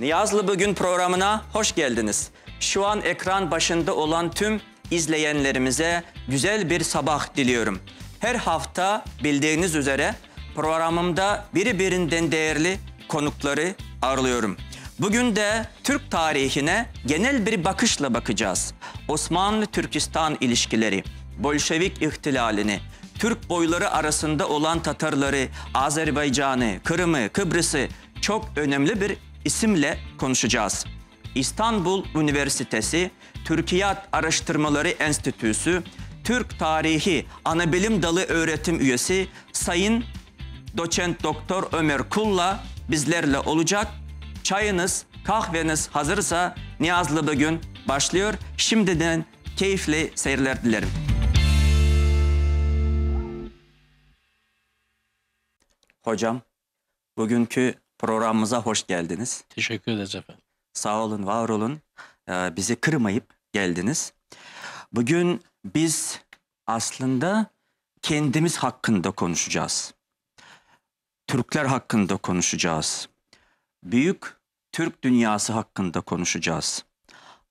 Niyazlı Bugün programına hoş geldiniz. Şu an ekran başında olan tüm izleyenlerimize güzel bir sabah diliyorum. Her hafta bildiğiniz üzere programımda biri birinden değerli konukları ağırlıyorum. Bugün de Türk tarihine genel bir bakışla bakacağız. Osmanlı-Türkistan ilişkileri, Bolşevik ihtilalini, Türk boyları arasında olan Tatarları, Azerbaycan'ı, Kırım'ı, Kıbrıs'ı çok önemli bir isimle konuşacağız. İstanbul Üniversitesi Türkiyat Araştırmaları Enstitüsü Türk Tarihi Anabilim Dalı Öğretim Üyesi Sayın Doçent Doktor Ömer Kulla bizlerle olacak. Çayınız, kahveniz hazırsa Niyazlı bugün başlıyor. Şimdiden keyifli seyirler dilerim. Hocam, bugünkü Programımıza hoş geldiniz. Teşekkür ederiz efendim. Sağ olun, var olun. Ee, bizi kırmayıp geldiniz. Bugün biz aslında kendimiz hakkında konuşacağız. Türkler hakkında konuşacağız. Büyük Türk dünyası hakkında konuşacağız.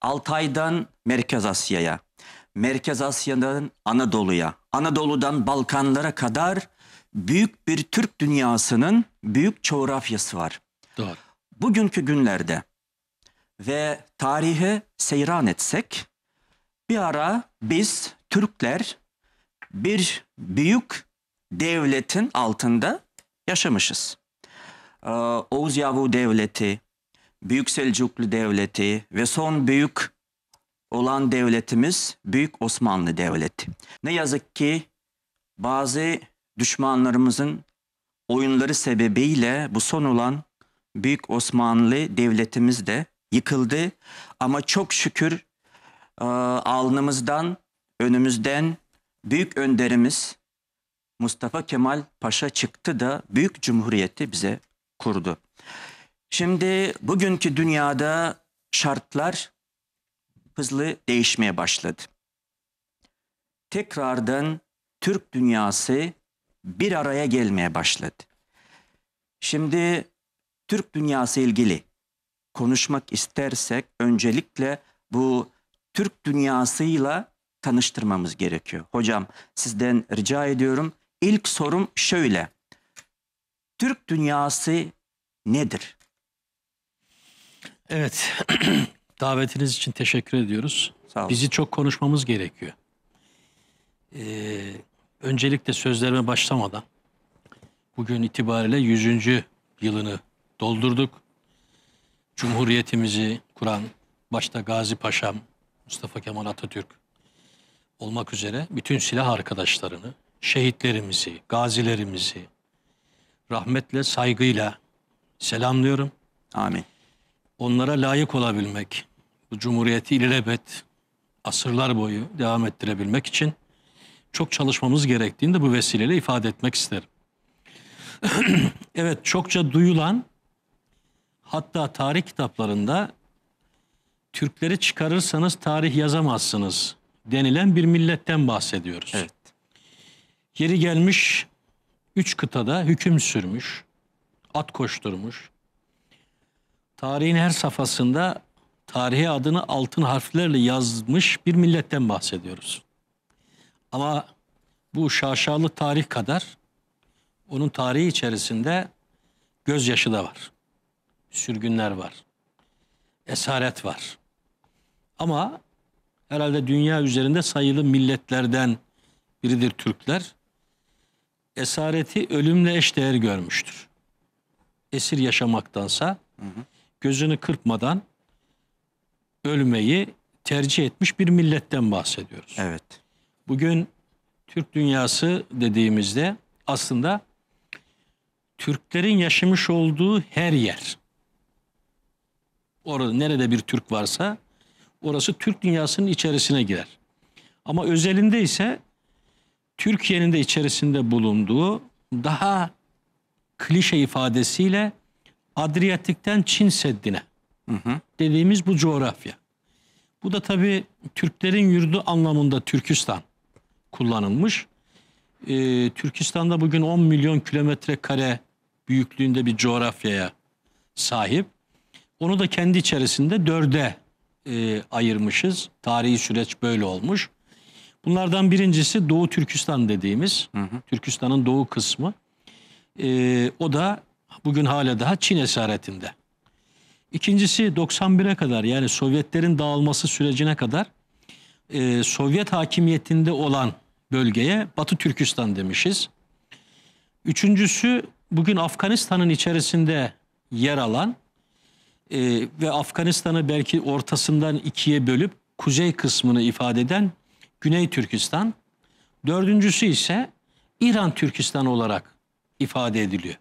Altay'dan Merkez Asya'ya, Merkez Asya'dan Anadolu'ya, Anadolu'dan Balkanlara kadar büyük bir Türk dünyasının büyük coğrafyası var. Doğru. Bugünkü günlerde ve tarihe seyran etsek bir ara biz Türkler bir büyük devletin altında yaşamışız. Ee, Oğuz Yavu Devleti, Büyük Selçuklu Devleti ve son büyük olan devletimiz Büyük Osmanlı Devleti. Ne yazık ki bazı düşmanlarımızın oyunları sebebiyle bu son olan Büyük Osmanlı Devletimiz de yıkıldı. Ama çok şükür e, alnımızdan, önümüzden büyük önderimiz Mustafa Kemal Paşa çıktı da Büyük Cumhuriyeti bize kurdu. Şimdi bugünkü dünyada şartlar hızlı değişmeye başladı. Tekrardan Türk dünyası bir araya gelmeye başladı. Şimdi Türk dünyası ilgili konuşmak istersek öncelikle bu Türk dünyasıyla tanıştırmamız gerekiyor. Hocam sizden rica ediyorum. İlk sorum şöyle. Türk dünyası nedir? Evet. Davetiniz için teşekkür ediyoruz. Sağ olun. Bizi çok konuşmamız gerekiyor. Ee, Öncelikle sözlerime başlamadan bugün itibariyle 100. yılını doldurduk. Cumhuriyetimizi kuran başta Gazi Paşam, Mustafa Kemal Atatürk olmak üzere bütün silah arkadaşlarını, şehitlerimizi, gazilerimizi rahmetle, saygıyla selamlıyorum. Amin. Onlara layık olabilmek, bu cumhuriyeti ilelebet asırlar boyu devam ettirebilmek için çok çalışmamız gerektiğini de bu vesileyle ifade etmek isterim. evet çokça duyulan hatta tarih kitaplarında Türkleri çıkarırsanız tarih yazamazsınız denilen bir milletten bahsediyoruz. Evet. Yeri gelmiş üç kıtada hüküm sürmüş, at koşturmuş. Tarihin her safhasında tarihe adını altın harflerle yazmış bir milletten bahsediyoruz. Ama bu şaşalı tarih kadar onun tarihi içerisinde gözyaşı da var. Sürgünler var. Esaret var. Ama herhalde dünya üzerinde sayılı milletlerden biridir Türkler. Esareti ölümle eşdeğer görmüştür. Esir yaşamaktansa gözünü kırpmadan ölmeyi tercih etmiş bir milletten bahsediyoruz. Evet. Bugün Türk dünyası dediğimizde aslında Türklerin yaşamış olduğu her yer. Orada nerede bir Türk varsa orası Türk dünyasının içerisine girer. Ama özelinde ise Türkiye'nin de içerisinde bulunduğu daha klişe ifadesiyle Adriyatik'ten Çin Seddi'ne hı hı. dediğimiz bu coğrafya. Bu da tabii Türklerin yurdu anlamında Türkistan kullanılmış. Ee, Türkistan'da bugün 10 milyon kilometre kare büyüklüğünde bir coğrafyaya sahip. Onu da kendi içerisinde dörde e, ayırmışız. Tarihi süreç böyle olmuş. Bunlardan birincisi Doğu Türkistan dediğimiz, Türkistan'ın doğu kısmı. E, o da bugün hala daha Çin esaretinde. İkincisi 91'e kadar yani Sovyetlerin dağılması sürecine kadar e, Sovyet hakimiyetinde olan bölgeye Batı Türkistan demişiz. Üçüncüsü bugün Afganistan'ın içerisinde yer alan e, ve Afganistan'ı belki ortasından ikiye bölüp kuzey kısmını ifade eden Güney Türkistan. Dördüncüsü ise İran Türkistan olarak ifade ediliyor.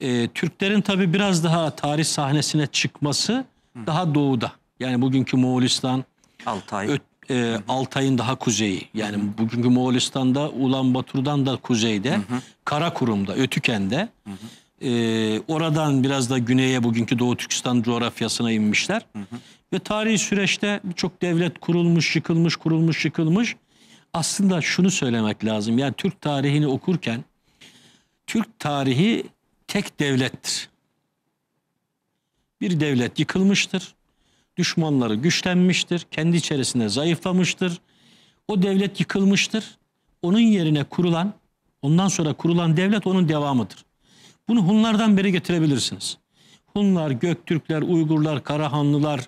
E, Türklerin tabi biraz daha tarih sahnesine çıkması Hı. daha doğuda. Yani bugünkü Moğolistan, Altay, Ö e, Altay'ın daha kuzeyi yani hı hı. bugünkü Moğolistan'da Ulan Batur'dan da kuzeyde hı hı. Karakurum'da Ötüken'de hı hı. E, oradan biraz da güneye bugünkü Doğu Türkistan coğrafyasına inmişler. Hı hı. Ve tarihi süreçte birçok devlet kurulmuş, yıkılmış, kurulmuş, yıkılmış. Aslında şunu söylemek lazım. Yani Türk tarihini okurken Türk tarihi tek devlettir. Bir devlet yıkılmıştır düşmanları güçlenmiştir, kendi içerisinde zayıflamıştır. O devlet yıkılmıştır. Onun yerine kurulan, ondan sonra kurulan devlet onun devamıdır. Bunu Hunlardan beri getirebilirsiniz. Hunlar, Göktürkler, Uygurlar, Karahanlılar,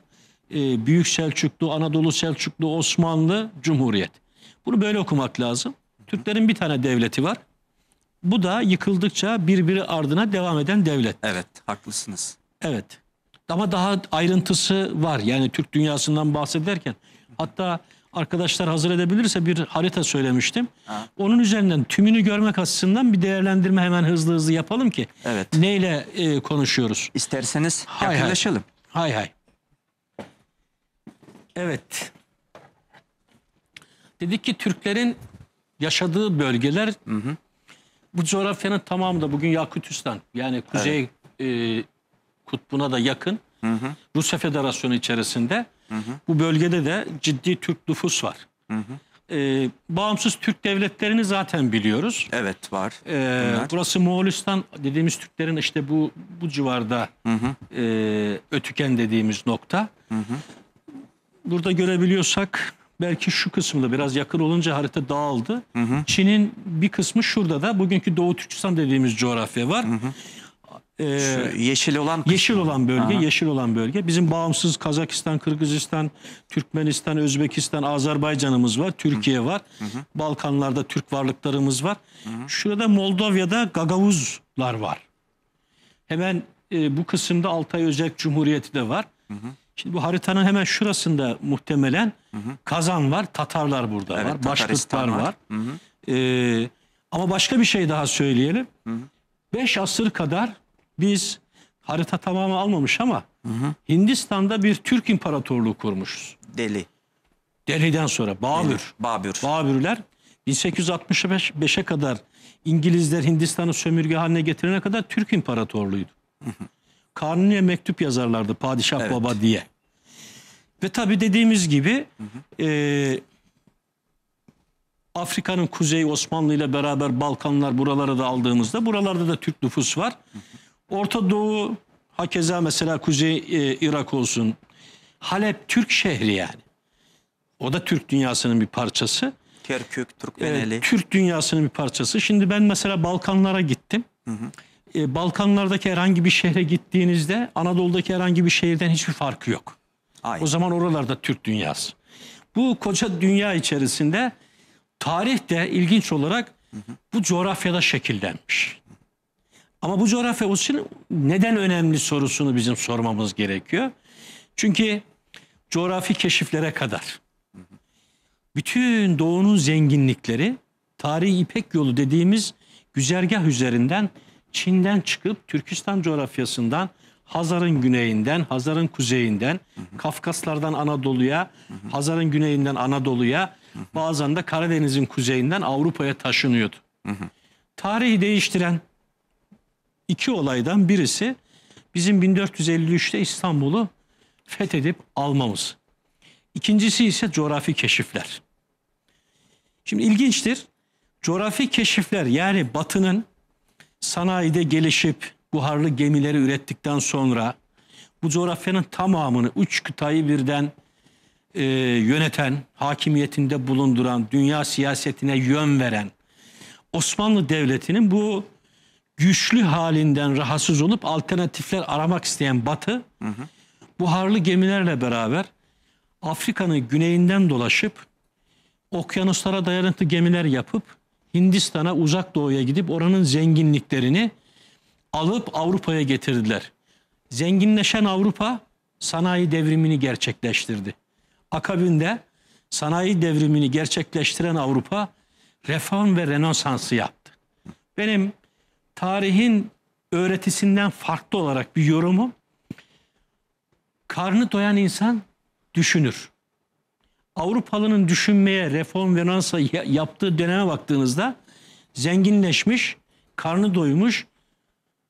e, Büyük Selçuklu, Anadolu Selçuklu, Osmanlı, Cumhuriyet. Bunu böyle okumak lazım. Türklerin bir tane devleti var. Bu da yıkıldıkça birbiri ardına devam eden devlet. Evet, haklısınız. Evet. Ama daha ayrıntısı var. Yani Türk dünyasından bahsederken. Hatta arkadaşlar hazır edebilirse bir harita söylemiştim. Ha. Onun üzerinden tümünü görmek açısından bir değerlendirme hemen hızlı hızlı yapalım ki. Evet. Neyle e, konuşuyoruz? İsterseniz hay yakınlaşalım. Hay hay. Evet. Dedik ki Türklerin yaşadığı bölgeler hı hı. bu coğrafyanın tamamı da bugün Yakutistan yani Kuzey evet. e, kutbuna da yakın. Hı hı. Rusya Federasyonu içerisinde hı hı. bu bölgede de ciddi Türk nüfus var. Hı hı. Ee, bağımsız Türk devletlerini zaten biliyoruz. Evet var. Ee, burası Moğolistan dediğimiz Türklerin işte bu bu civarda hı hı. E, Ötüken dediğimiz nokta. Hı hı. Burada görebiliyorsak belki şu kısımda biraz yakın olunca harita dağıldı. Çin'in bir kısmı şurada da bugünkü Doğu Türkistan dediğimiz coğrafya var. Hı hı e, yeşil olan kısmı. yeşil olan bölge, Aha. yeşil olan bölge. Bizim bağımsız Kazakistan, Kırgızistan, Türkmenistan, Özbekistan, Azerbaycan'ımız var, Türkiye Hı. var. Hı -hı. Balkanlarda Türk varlıklarımız var. Hı -hı. Şurada Moldova'da Gagavuzlar var. Hemen e, bu kısımda Altay Özerk Cumhuriyeti de var. Hı -hı. Şimdi bu haritanın hemen şurasında muhtemelen hı hı. Kazan var, Tatarlar burada evet, var, Başkırtlar var. var. Hı hı. Ee, ama başka bir şey daha söyleyelim. Hı Beş asır kadar biz harita tamamı almamış ama hı hı. Hindistan'da bir Türk imparatorluğu kurmuşuz. Deli. Delhi'den sonra Babür. Deli. Babür. Babürler 1865'e kadar İngilizler Hindistan'ı sömürge haline getirene kadar Türk imparatorluğuydu. Hı Kanuni'ye mektup yazarlardı padişah evet. baba diye. Ve tabi dediğimiz gibi E, Afrika'nın kuzeyi Osmanlı ile beraber Balkanlar buralara da aldığımızda buralarda da Türk nüfus var. Hı hı. Orta Doğu hakeza mesela Kuzey e, Irak olsun. Halep Türk şehri yani. O da Türk dünyasının bir parçası. Kerkük, Türkmeneli. E, Türk dünyasının bir parçası. Şimdi ben mesela Balkanlara gittim. Hı hı. E, Balkanlardaki herhangi bir şehre gittiğinizde Anadolu'daki herhangi bir şehirden hiçbir farkı yok. Aynen. O zaman oralarda Türk dünyası. Bu koca dünya içerisinde tarih de ilginç olarak hı hı. bu coğrafyada şekillenmiş. Ama bu coğrafya için neden önemli sorusunu bizim sormamız gerekiyor. Çünkü coğrafi keşiflere kadar bütün doğunun zenginlikleri tarihi İpek yolu dediğimiz güzergah üzerinden Çin'den çıkıp Türkistan coğrafyasından Hazar'ın güneyinden, Hazar'ın kuzeyinden, hı hı. Kafkaslardan Anadolu'ya, Hazar'ın güneyinden Anadolu'ya, bazen de Karadeniz'in kuzeyinden Avrupa'ya taşınıyordu. Hı hı. Tarihi değiştiren, iki olaydan birisi bizim 1453'te İstanbul'u fethedip almamız. İkincisi ise coğrafi keşifler. Şimdi ilginçtir. Coğrafi keşifler yani batının sanayide gelişip buharlı gemileri ürettikten sonra bu coğrafyanın tamamını üç kıtayı birden e, yöneten, hakimiyetinde bulunduran, dünya siyasetine yön veren Osmanlı Devleti'nin bu güçlü halinden rahatsız olup alternatifler aramak isteyen Batı hı hı. buharlı gemilerle beraber Afrika'nın güneyinden dolaşıp okyanuslara dayanıklı gemiler yapıp Hindistan'a uzak doğuya gidip oranın zenginliklerini alıp Avrupa'ya getirdiler. Zenginleşen Avrupa sanayi devrimini gerçekleştirdi. Akabinde sanayi devrimini gerçekleştiren Avrupa reform ve renosansı yaptı. Benim tarihin öğretisinden farklı olarak bir yorumu karnı doyan insan düşünür. Avrupalının düşünmeye reform ve Fransa yaptığı döneme baktığınızda zenginleşmiş, karnı doymuş.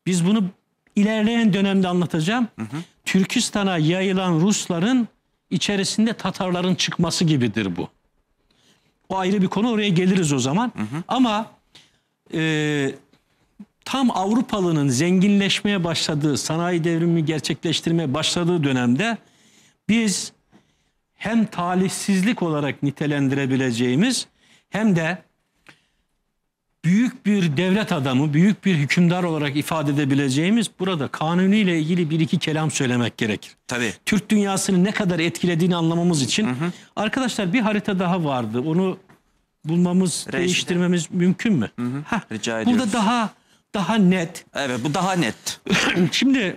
Biz bunu ilerleyen dönemde anlatacağım. Hı hı. Türkistan'a yayılan Rusların içerisinde Tatarların çıkması gibidir bu. O ayrı bir konu oraya geliriz o zaman. Hı hı. Ama e, tam Avrupalının zenginleşmeye başladığı, sanayi devrimi gerçekleştirmeye başladığı dönemde biz hem talihsizlik olarak nitelendirebileceğimiz hem de büyük bir devlet adamı, büyük bir hükümdar olarak ifade edebileceğimiz burada ile ilgili bir iki kelam söylemek gerekir. Tabii. Türk dünyasını ne kadar etkilediğini anlamamız için. Hı hı. Arkadaşlar bir harita daha vardı. Onu bulmamız, Reşide. değiştirmemiz mümkün mü? Hı hı. Heh, Rica ediyoruz. Burada daha daha net. Evet bu daha net. Şimdi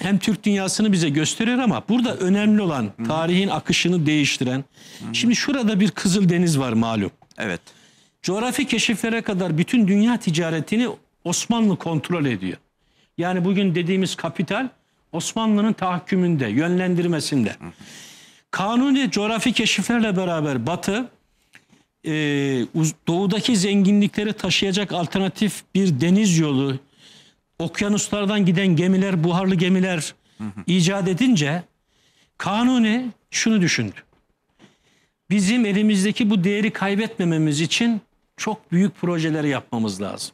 hem Türk dünyasını bize gösterir ama burada önemli olan tarihin akışını değiştiren. Şimdi şurada bir Kızıl Deniz var malum. Evet. Coğrafi keşiflere kadar bütün dünya ticaretini Osmanlı kontrol ediyor. Yani bugün dediğimiz kapital Osmanlı'nın tahkümünde, yönlendirmesinde. Kanuni coğrafi keşiflerle beraber Batı e, doğudaki zenginlikleri taşıyacak alternatif bir deniz yolu, okyanuslardan giden gemiler, buharlı gemiler hı hı. icat edince Kanuni şunu düşündü. Bizim elimizdeki bu değeri kaybetmememiz için çok büyük projeleri yapmamız lazım.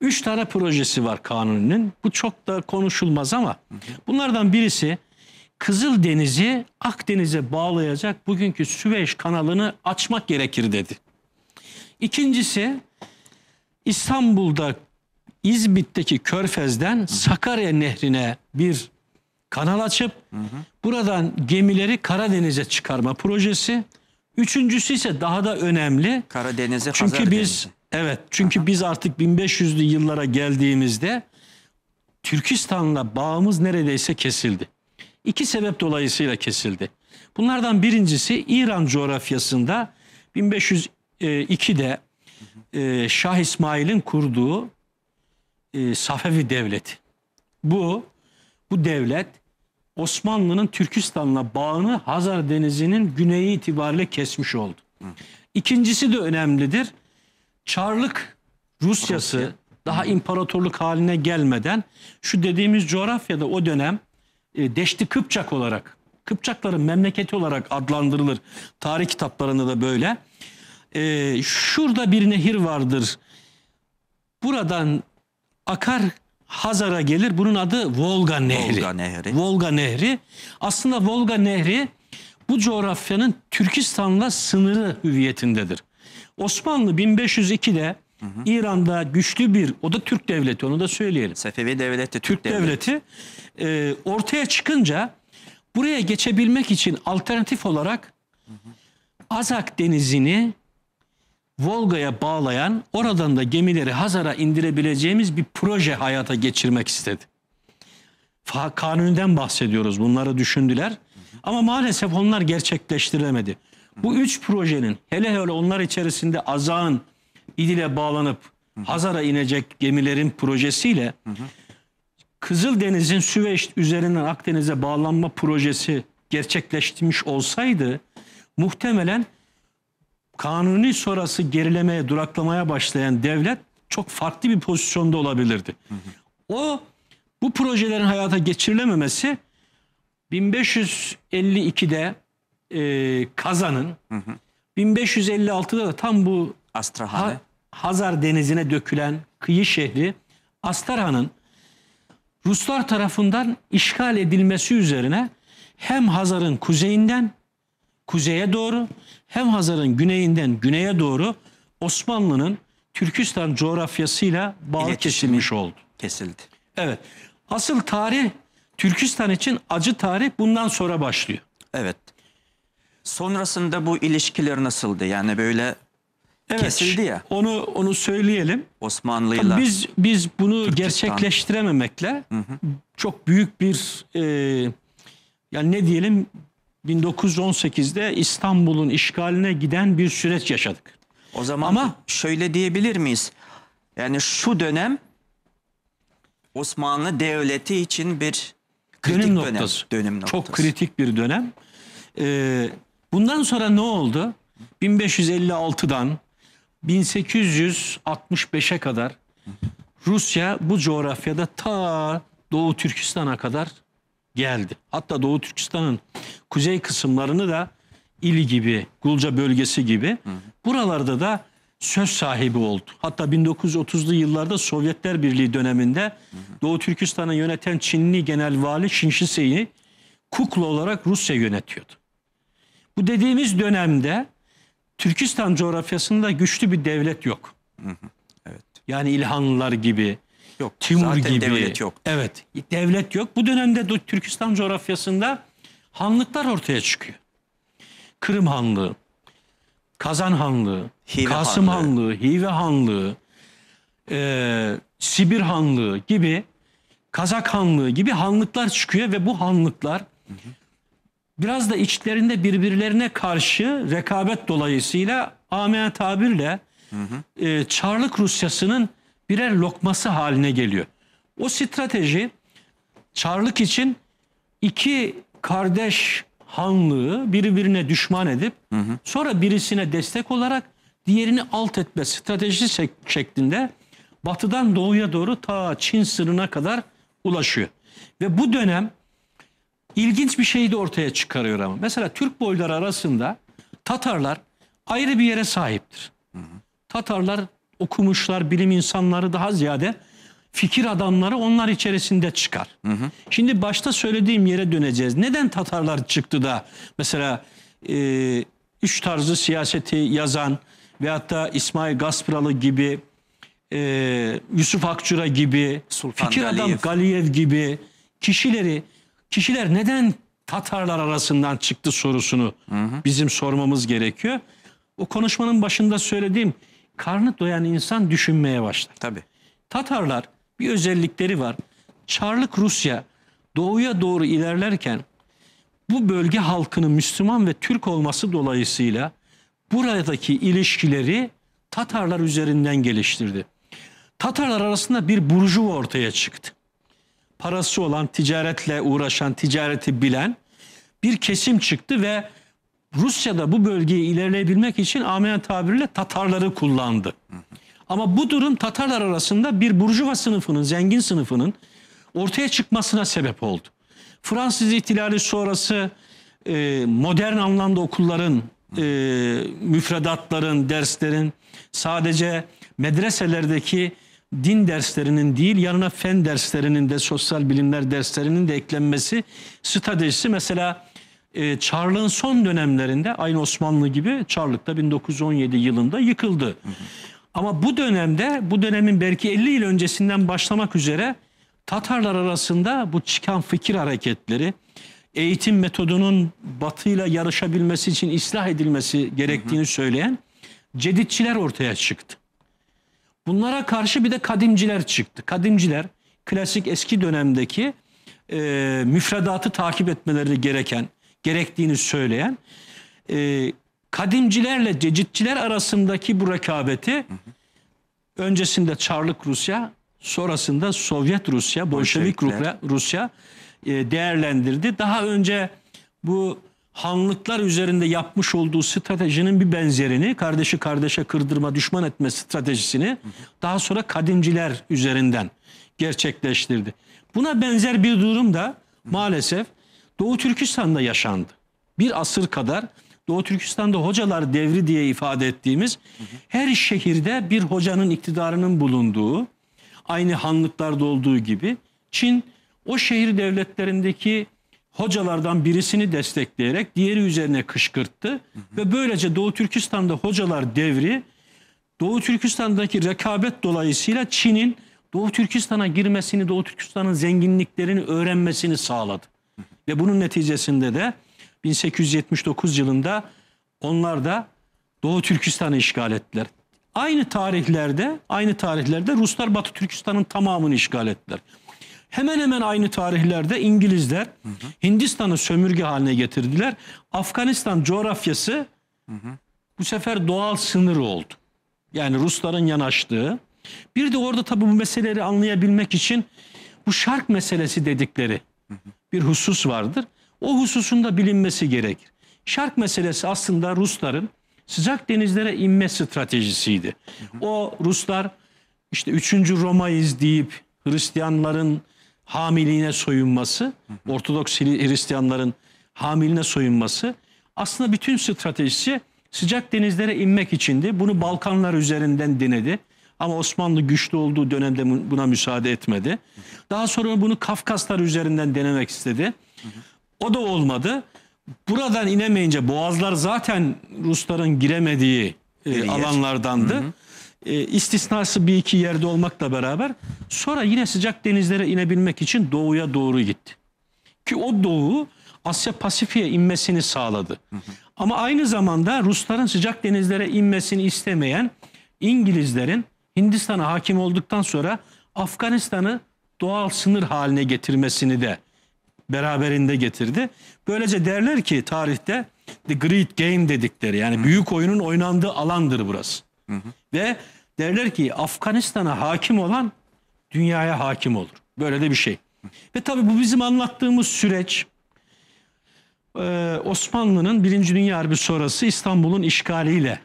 Üç tane projesi var Kanuni'nin. Bu çok da konuşulmaz ama bunlardan birisi Kızıl Kızıldeniz'i Akdeniz'e bağlayacak bugünkü Süveyş kanalını açmak gerekir dedi. İkincisi İstanbul'da İzmit'teki Körfez'den hı hı. Sakarya Nehri'ne bir kanal açıp hı hı. buradan gemileri Karadeniz'e çıkarma projesi. Üçüncüsü ise daha da önemli. Karadeniz'e Çünkü biz Denizi. evet çünkü hı hı. biz artık 1500'lü yıllara geldiğimizde Türkistan'la bağımız neredeyse kesildi. İki sebep dolayısıyla kesildi. Bunlardan birincisi İran coğrafyasında 1502'de e, Şah İsmail'in kurduğu e, Safevi Devleti. Bu bu devlet Osmanlı'nın Türkistan'la bağını Hazar Denizi'nin güneyi itibariyle kesmiş oldu. İkincisi de önemlidir. Çarlık Rusyası daha imparatorluk haline gelmeden şu dediğimiz coğrafyada o dönem e, Deşti Kıpçak olarak, Kıpçakların memleketi olarak adlandırılır. Tarih kitaplarında da böyle. E, şurada bir nehir vardır. Buradan akar Hazar'a gelir. Bunun adı Volga Nehri. Volga Nehri. Volga Nehri. Aslında Volga Nehri bu coğrafyanın Türkistan'la sınırı hüviyetindedir. Osmanlı 1502'de Hı İran'da güçlü bir, o da Türk devleti onu da söyleyelim. Sefevi devleti, Türk, Türk devleti. devleti. E, ortaya çıkınca buraya geçebilmek için alternatif olarak hı hı. Azak Denizi'ni Volga'ya bağlayan, oradan da gemileri Hazar'a indirebileceğimiz bir proje hayata geçirmek istedi. Fa kanundan bahsediyoruz. Bunları düşündüler. Ama maalesef onlar gerçekleştiremedi. Bu üç projenin hele hele onlar içerisinde Azak'ın İdil'e bağlanıp hı hı. Hazar'a inecek gemilerin projesiyle hı hı. Kızıldeniz'in Süveyş üzerinden Akdeniz'e bağlanma projesi gerçekleştirmiş olsaydı muhtemelen kanuni sonrası gerilemeye, duraklamaya başlayan devlet çok farklı bir pozisyonda olabilirdi. Hı hı. O bu projelerin hayata geçirilememesi 1552'de e, Kazan'ın 1556'da da tam bu Astrahan'ı. Ha, Hazar denizine dökülen kıyı şehri Astrahan'ın Ruslar tarafından işgal edilmesi üzerine hem Hazar'ın kuzeyinden kuzeye doğru hem Hazar'ın güneyinden güneye doğru Osmanlı'nın Türkistan coğrafyasıyla bağlı kesilmiş oldu. Kesildi. Evet. Asıl tarih Türkistan için acı tarih bundan sonra başlıyor. Evet. Sonrasında bu ilişkiler nasıldı? Yani böyle Evet. Kesildi ya. Onu onu söyleyelim. Osmanlı'yla. Biz biz bunu Türkistan. gerçekleştirememekle hı hı. çok büyük bir e, yani ne diyelim 1918'de İstanbul'un işgaline giden bir süreç yaşadık. O zaman Ama, şöyle diyebilir miyiz? Yani şu dönem Osmanlı devleti için bir kritik dönüm noktası. Dönem, dönüm noktası. Çok kritik bir dönem. Ee, bundan sonra ne oldu? 1556'dan 1865'e kadar Rusya bu coğrafyada ta Doğu Türkistan'a kadar geldi. Hatta Doğu Türkistan'ın kuzey kısımlarını da İli gibi, Gulca bölgesi gibi buralarda da söz sahibi oldu. Hatta 1930'lu yıllarda Sovyetler Birliği döneminde Doğu Türkistan'ı yöneten Çinli Genel Vali Şinşise'yi kukla olarak Rusya yönetiyordu. Bu dediğimiz dönemde Türkistan coğrafyasında güçlü bir devlet yok. Evet. Yani İlhanlılar gibi, yok. Timur Zaten gibi. devlet yok. Evet, devlet yok. Bu dönemde Türkistan coğrafyasında hanlıklar ortaya çıkıyor. Kırım Hanlığı, Kazan Hanlığı, Hive Kasım Hanlığı, Hanlığı Hive Hanlığı, e, Sibir Hanlığı gibi, Kazak Hanlığı gibi hanlıklar çıkıyor ve bu hanlıklar hı hı biraz da içlerinde birbirlerine karşı rekabet dolayısıyla amene tabirle hı hı. E, Çarlık Rusyası'nın birer lokması haline geliyor. O strateji Çarlık için iki kardeş hanlığı birbirine düşman edip hı hı. sonra birisine destek olarak diğerini alt etme stratejisi şeklinde batıdan doğuya doğru ta Çin sınırına kadar ulaşıyor. Ve bu dönem ilginç bir şey de ortaya çıkarıyor ama. Mesela Türk boyları arasında Tatarlar ayrı bir yere sahiptir. Hı hı. Tatarlar okumuşlar, bilim insanları daha ziyade fikir adamları onlar içerisinde çıkar. Hı hı. Şimdi başta söylediğim yere döneceğiz. Neden Tatarlar çıktı da mesela e, üç tarzı siyaseti yazan veyahut da İsmail Gaspralı gibi e, Yusuf Akçura gibi, Sultan fikir Galiyev. adam Galiyev gibi kişileri kişiler neden Tatarlar arasından çıktı sorusunu hı hı. bizim sormamız gerekiyor. O konuşmanın başında söylediğim karnı doyan insan düşünmeye başlar. Tabii. Tatarlar bir özellikleri var. Çarlık Rusya doğuya doğru ilerlerken bu bölge halkının Müslüman ve Türk olması dolayısıyla buradaki ilişkileri Tatarlar üzerinden geliştirdi. Tatarlar arasında bir burcu ortaya çıktı parası olan, ticaretle uğraşan, ticareti bilen bir kesim çıktı ve Rusya'da bu bölgeyi ilerleyebilmek için Ameyan tabirle Tatarları kullandı. Ama bu durum Tatarlar arasında bir burjuva sınıfının, zengin sınıfının ortaya çıkmasına sebep oldu. Fransız ihtilali sonrası e, modern anlamda okulların, e, müfredatların, derslerin sadece medreselerdeki din derslerinin değil yanına fen derslerinin de sosyal bilimler derslerinin de eklenmesi stratejisi mesela e, Çarlık'ın son dönemlerinde aynı Osmanlı gibi Çarlık'ta 1917 yılında yıkıldı. Hı hı. Ama bu dönemde bu dönemin belki 50 yıl öncesinden başlamak üzere Tatarlar arasında bu çıkan fikir hareketleri eğitim metodunun batıyla yarışabilmesi için ıslah edilmesi gerektiğini hı hı. söyleyen ceditçiler ortaya çıktı. Bunlara karşı bir de kadimciler çıktı. Kadimciler klasik eski dönemdeki e, müfredatı takip etmeleri gereken, gerektiğini söyleyen e, kadimcilerle cecitçiler arasındaki bu rekabeti hı hı. öncesinde Çarlık Rusya, sonrasında Sovyet Rusya, Bolşevik Rusya, Rusya e, değerlendirdi. Daha önce bu Hanlıklar üzerinde yapmış olduğu stratejinin bir benzerini kardeşi kardeşe kırdırma düşman etme stratejisini daha sonra kadimciler üzerinden gerçekleştirdi. Buna benzer bir durum da maalesef Doğu Türkistan'da yaşandı. Bir asır kadar Doğu Türkistan'da hocalar devri diye ifade ettiğimiz her şehirde bir hocanın iktidarının bulunduğu aynı hanlıklarda olduğu gibi Çin o şehir devletlerindeki hocalardan birisini destekleyerek diğeri üzerine kışkırttı. Hı hı. Ve böylece Doğu Türkistan'da hocalar devri Doğu Türkistan'daki rekabet dolayısıyla Çin'in Doğu Türkistan'a girmesini, Doğu Türkistan'ın zenginliklerini öğrenmesini sağladı. Hı hı. Ve bunun neticesinde de 1879 yılında onlar da Doğu Türkistan'ı işgal ettiler. Aynı tarihlerde, aynı tarihlerde Ruslar Batı Türkistan'ın tamamını işgal ettiler. Hemen hemen aynı tarihlerde İngilizler Hindistan'ı sömürge haline getirdiler. Afganistan coğrafyası hı hı. bu sefer doğal sınır oldu. Yani Rusların yanaştığı. Bir de orada tabii bu meseleleri anlayabilmek için bu şark meselesi dedikleri hı hı. bir husus vardır. O hususunda bilinmesi gerekir. Şark meselesi aslında Rusların sıcak denizlere inme stratejisiydi. Hı hı. O Ruslar işte 3. Roma'yız deyip Hristiyanların hamiliğine soyunması, Ortodoks Hristiyanların hamiline soyunması aslında bütün stratejisi sıcak denizlere inmek içindi. Bunu Balkanlar üzerinden denedi. Ama Osmanlı güçlü olduğu dönemde buna müsaade etmedi. Daha sonra bunu Kafkaslar üzerinden denemek istedi. O da olmadı. Buradan inemeyince boğazlar zaten Rusların giremediği e, alanlardandı. Hı hı e, istisnası bir iki yerde olmakla beraber sonra yine sıcak denizlere inebilmek için doğuya doğru gitti. Ki o doğu Asya Pasifik'e inmesini sağladı. Ama aynı zamanda Rusların sıcak denizlere inmesini istemeyen İngilizlerin Hindistan'a hakim olduktan sonra Afganistan'ı doğal sınır haline getirmesini de beraberinde getirdi. Böylece derler ki tarihte the great game dedikleri yani büyük oyunun oynandığı alandır burası. Hı hı. Ve derler ki Afganistan'a hakim olan dünyaya hakim olur. Böyle de bir şey. Ve tabii bu bizim anlattığımız süreç e, Osmanlı'nın Birinci Dünya Harbi sonrası İstanbul'un işgaliyle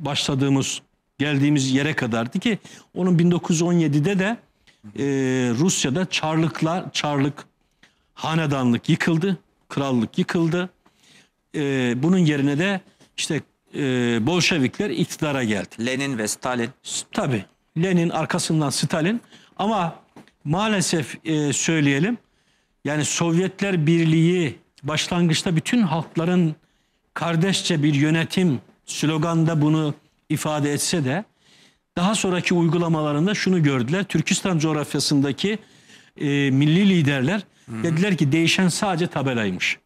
başladığımız geldiğimiz yere kadardı ki onun 1917'de de e, Rusya'da Çarlıklar, Çarlık hanedanlık yıkıldı, krallık yıkıldı. E, bunun yerine de işte e, Bolşevikler iktidara geldi. Lenin ve Stalin. Tabi Lenin arkasından Stalin ama maalesef e, söyleyelim yani Sovyetler Birliği başlangıçta bütün halkların kardeşçe bir yönetim sloganda bunu ifade etse de daha sonraki uygulamalarında şunu gördüler. Türkistan coğrafyasındaki e, milli liderler Hı-hı. dediler ki değişen sadece tabelaymış.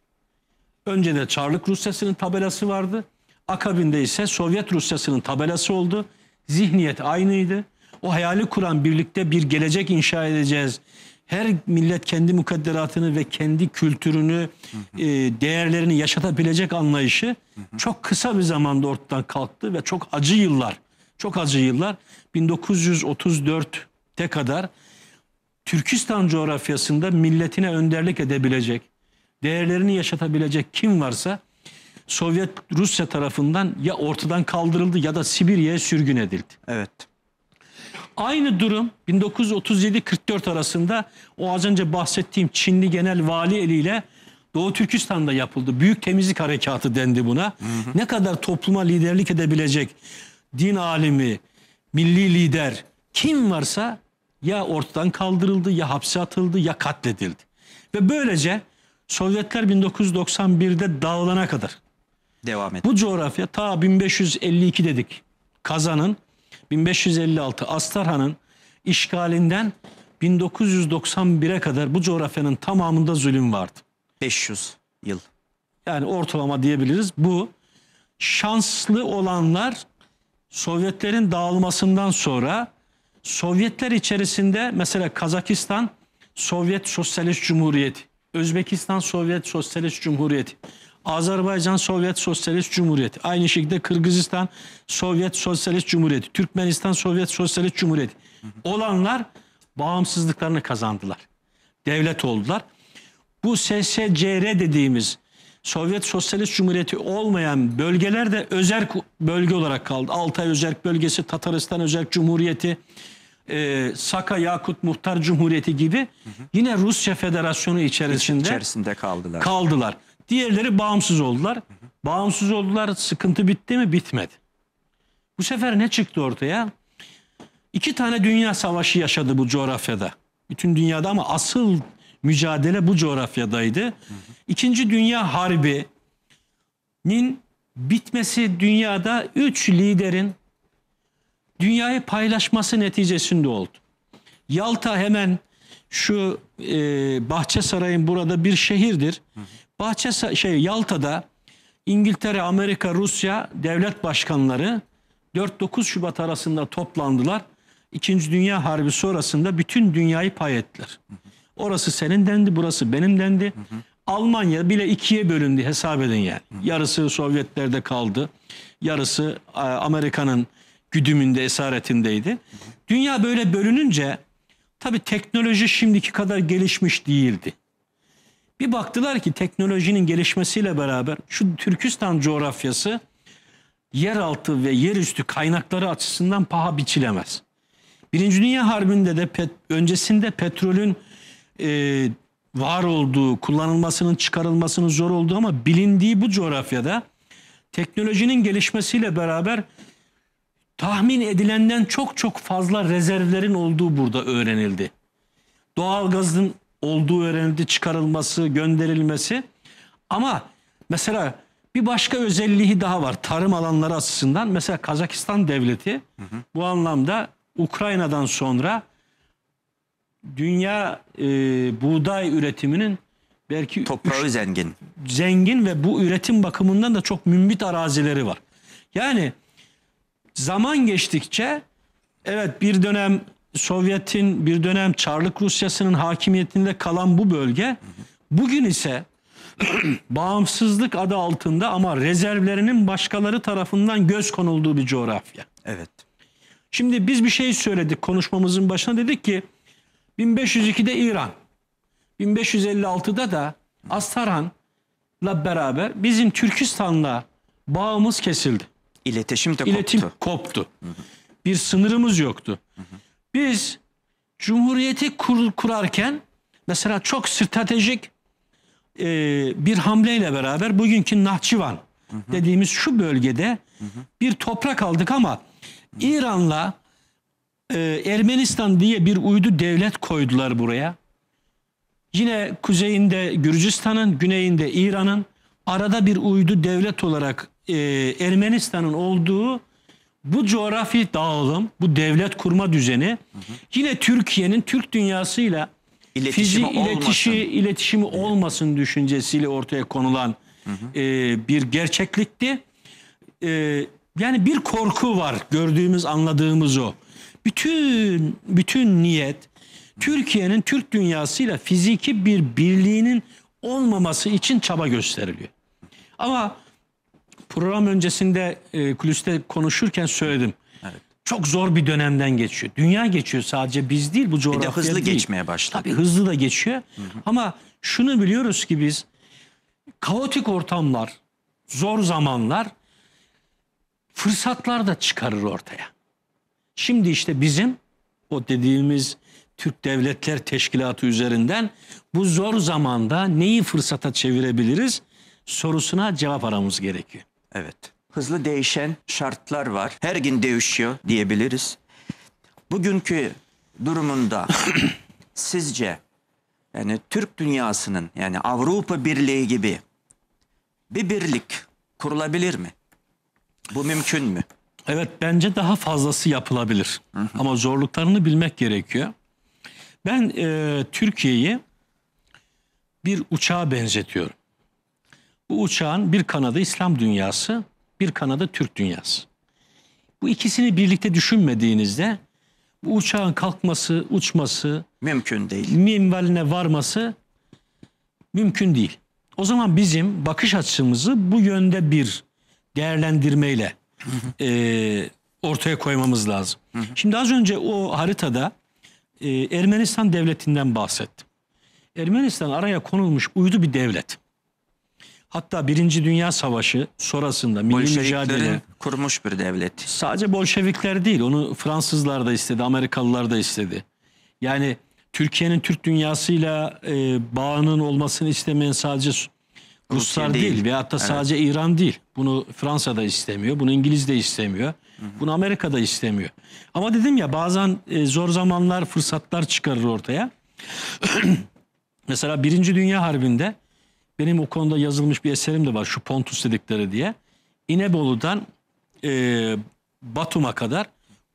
Önce de Çarlık Rusyası'nın tabelası vardı. Akabinde ise Sovyet Rusyası'nın tabelası oldu. Zihniyet aynıydı. O hayali kuran birlikte bir gelecek inşa edeceğiz. Her millet kendi mukadderatını ve kendi kültürünü, hı e, hı. değerlerini yaşatabilecek anlayışı hı hı. çok kısa bir zamanda ortadan kalktı ve çok acı yıllar, çok acı yıllar 1934'te kadar Türkistan coğrafyasında milletine önderlik edebilecek, değerlerini yaşatabilecek kim varsa Sovyet Rusya tarafından ya ortadan kaldırıldı ya da Sibirya'ya sürgün edildi. Evet. Aynı durum 1937-44 arasında o az önce bahsettiğim Çinli genel vali eliyle Doğu Türkistan'da yapıldı. Büyük temizlik harekatı dendi buna. Hı hı. Ne kadar topluma liderlik edebilecek din alimi, milli lider kim varsa ya ortadan kaldırıldı ya hapse atıldı ya katledildi. Ve böylece Sovyetler 1991'de dağılana kadar Devam et. Bu coğrafya ta 1552 dedik. Kazan'ın 1556 Astarhan'ın işgalinden 1991'e kadar bu coğrafyanın tamamında zulüm vardı. 500 yıl. Yani ortalama diyebiliriz. Bu şanslı olanlar Sovyetlerin dağılmasından sonra Sovyetler içerisinde mesela Kazakistan Sovyet Sosyalist Cumhuriyeti, Özbekistan Sovyet Sosyalist Cumhuriyeti, Azerbaycan Sovyet Sosyalist Cumhuriyeti. Aynı şekilde Kırgızistan Sovyet Sosyalist Cumhuriyeti. Türkmenistan Sovyet Sosyalist Cumhuriyeti. Olanlar bağımsızlıklarını kazandılar. Devlet oldular. Bu SSCR dediğimiz Sovyet Sosyalist Cumhuriyeti olmayan bölgeler de özerk bölge olarak kaldı. Altay Özerk Bölgesi, Tataristan Özerk Cumhuriyeti, e, Saka Yakut Muhtar Cumhuriyeti gibi hı hı. yine Rusya Federasyonu içerisinde, içerisinde kaldılar. kaldılar. Diğerleri bağımsız oldular. Bağımsız oldular. Sıkıntı bitti mi? Bitmedi. Bu sefer ne çıktı ortaya? İki tane dünya savaşı yaşadı bu coğrafyada. Bütün dünyada ama asıl mücadele bu coğrafyadaydı. İkinci Dünya Harbi'nin bitmesi dünyada üç liderin dünyayı paylaşması neticesinde oldu. Yalta hemen şu e, Bahçesaray'ın burada bir şehirdir. Hı hı. Bahçe şey Yalta'da İngiltere, Amerika, Rusya devlet başkanları 4-9 Şubat arasında toplandılar. İkinci Dünya Harbi sonrasında bütün dünyayı pay ettiler. Orası senin dendi, burası benim dendi. Hı hı. Almanya bile ikiye bölündü hesap edin yani. Hı hı. Yarısı Sovyetlerde kaldı. Yarısı e, Amerika'nın güdümünde, esaretindeydi. Hı hı. Dünya böyle bölününce tabii teknoloji şimdiki kadar gelişmiş değildi. Bir baktılar ki teknolojinin gelişmesiyle beraber şu Türkistan coğrafyası yeraltı ve yerüstü kaynakları açısından paha biçilemez. Birinci Dünya Harbi'nde de pet, öncesinde petrolün e, var olduğu, kullanılmasının çıkarılmasının zor olduğu ama bilindiği bu coğrafyada teknolojinin gelişmesiyle beraber tahmin edilenden çok çok fazla rezervlerin olduğu burada öğrenildi. Doğalgazın olduğu öğrenildi, çıkarılması, gönderilmesi. Ama mesela bir başka özelliği daha var tarım alanları açısından. Mesela Kazakistan devleti hı hı. bu anlamda Ukrayna'dan sonra dünya e, buğday üretiminin belki toprağı üç, zengin. Zengin ve bu üretim bakımından da çok mümbit arazileri var. Yani zaman geçtikçe evet bir dönem Sovyet'in bir dönem Çarlık Rusyası'nın hakimiyetinde kalan bu bölge bugün ise bağımsızlık adı altında ama rezervlerinin başkaları tarafından göz konulduğu bir coğrafya. Evet. Şimdi biz bir şey söyledik konuşmamızın başına dedik ki 1502'de İran, 1556'da da Astaranla beraber bizim Türkistan'la bağımız kesildi. İletişim de koptu. İletim koptu. Hı hı. Bir sınırımız yoktu. Hı hı. Biz Cumhuriyeti kur, kurarken mesela çok stratejik e, bir hamleyle beraber bugünkü Nahçıvan hı hı. dediğimiz şu bölgede hı hı. bir toprak aldık ama İran'la e, Ermenistan diye bir uydu devlet koydular buraya. Yine kuzeyinde Gürcistan'ın, güneyinde İran'ın arada bir uydu devlet olarak e, Ermenistan'ın olduğu bu coğrafi dağılım, bu devlet kurma düzeni hı hı. yine Türkiye'nin Türk dünyasıyla iletişimi fizi iletişi, olmasın. iletişimi olmasın düşüncesiyle ortaya konulan hı hı. E, bir gerçeklikti. E, yani bir korku var gördüğümüz, anladığımız o. Bütün bütün niyet Türkiye'nin Türk dünyasıyla fiziki bir birliğinin olmaması için çaba gösteriliyor. Ama program öncesinde e, kuliste konuşurken söyledim. Evet. Çok zor bir dönemden geçiyor. Dünya geçiyor sadece biz değil bu coğrafya Bir de hızlı değil. geçmeye başladı. Tabii hızlı da geçiyor. Hı hı. Ama şunu biliyoruz ki biz kaotik ortamlar, zor zamanlar fırsatlar da çıkarır ortaya. Şimdi işte bizim o dediğimiz Türk Devletler Teşkilatı üzerinden bu zor zamanda neyi fırsata çevirebiliriz sorusuna cevap aramız gerekiyor. Evet. Hızlı değişen şartlar var. Her gün değişiyor diyebiliriz. Bugünkü durumunda sizce yani Türk dünyasının yani Avrupa Birliği gibi bir birlik kurulabilir mi? Bu mümkün mü? Evet bence daha fazlası yapılabilir. Hı hı. Ama zorluklarını bilmek gerekiyor. Ben e, Türkiye'yi bir uçağa benzetiyorum. Bu uçağın bir kanadı İslam dünyası, bir kanadı Türk dünyası. Bu ikisini birlikte düşünmediğinizde bu uçağın kalkması, uçması mümkün değil. Minvaline varması mümkün değil. O zaman bizim bakış açımızı bu yönde bir değerlendirmeyle e, ortaya koymamız lazım. Şimdi az önce o haritada e, Ermenistan devletinden bahsettim. Ermenistan araya konulmuş uydu bir devlet. Hatta Birinci Dünya Savaşı sonrasında milli mücadele kurmuş bir devlet. Sadece Bolşevikler değil, onu Fransızlar da istedi, Amerikalılar da istedi. Yani Türkiye'nin Türk dünyasıyla e, bağının olmasını istemeyen sadece Ruslar değil. değil veyahut da evet. sadece İran değil. Bunu Fransa da istemiyor, bunu İngiliz de istemiyor, hı hı. bunu Amerika da istemiyor. Ama dedim ya bazen e, zor zamanlar, fırsatlar çıkarır ortaya. Mesela Birinci Dünya Harbi'nde benim o konuda yazılmış bir eserim de var şu Pontus dedikleri diye. İnebolu'dan e, Batum'a kadar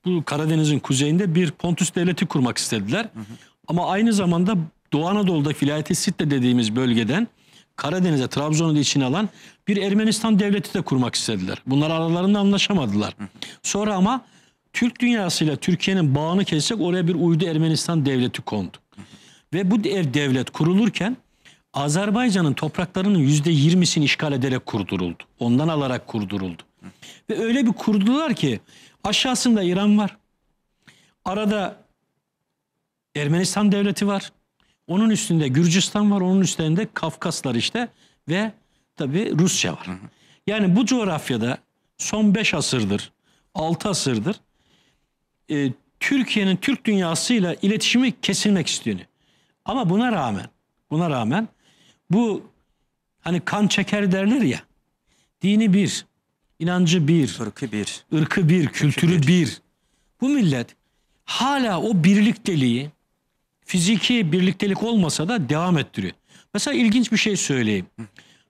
bu Karadeniz'in kuzeyinde bir Pontus devleti kurmak istediler. Hı hı. Ama aynı zamanda Doğu Anadolu'da vilayeti Sitte dediğimiz bölgeden Karadeniz'e Trabzon'u da içine alan bir Ermenistan devleti de kurmak istediler. Bunlar aralarında anlaşamadılar. Hı. Sonra ama Türk dünyasıyla Türkiye'nin bağını kessek oraya bir uydu Ermenistan devleti kondu. Hı. Ve bu dev devlet kurulurken Azerbaycan'ın topraklarının yüzde yirmisini işgal ederek kurduruldu. Ondan alarak kurduruldu. Ve öyle bir kurdular ki aşağısında İran var. Arada Ermenistan devleti var. Onun üstünde Gürcistan var. Onun üstünde Kafkaslar işte ve tabi Rusya var. Yani bu coğrafyada son beş asırdır, altı asırdır e, Türkiye'nin Türk dünyasıyla iletişimi kesilmek istiyor. Ama buna rağmen buna rağmen bu hani kan çeker derler ya. Dini bir, inancı bir, ırkı bir, ırkı bir, kültürü bir. bir. Bu millet hala o birlikteliği fiziki birliktelik olmasa da devam ettiriyor. Mesela ilginç bir şey söyleyeyim.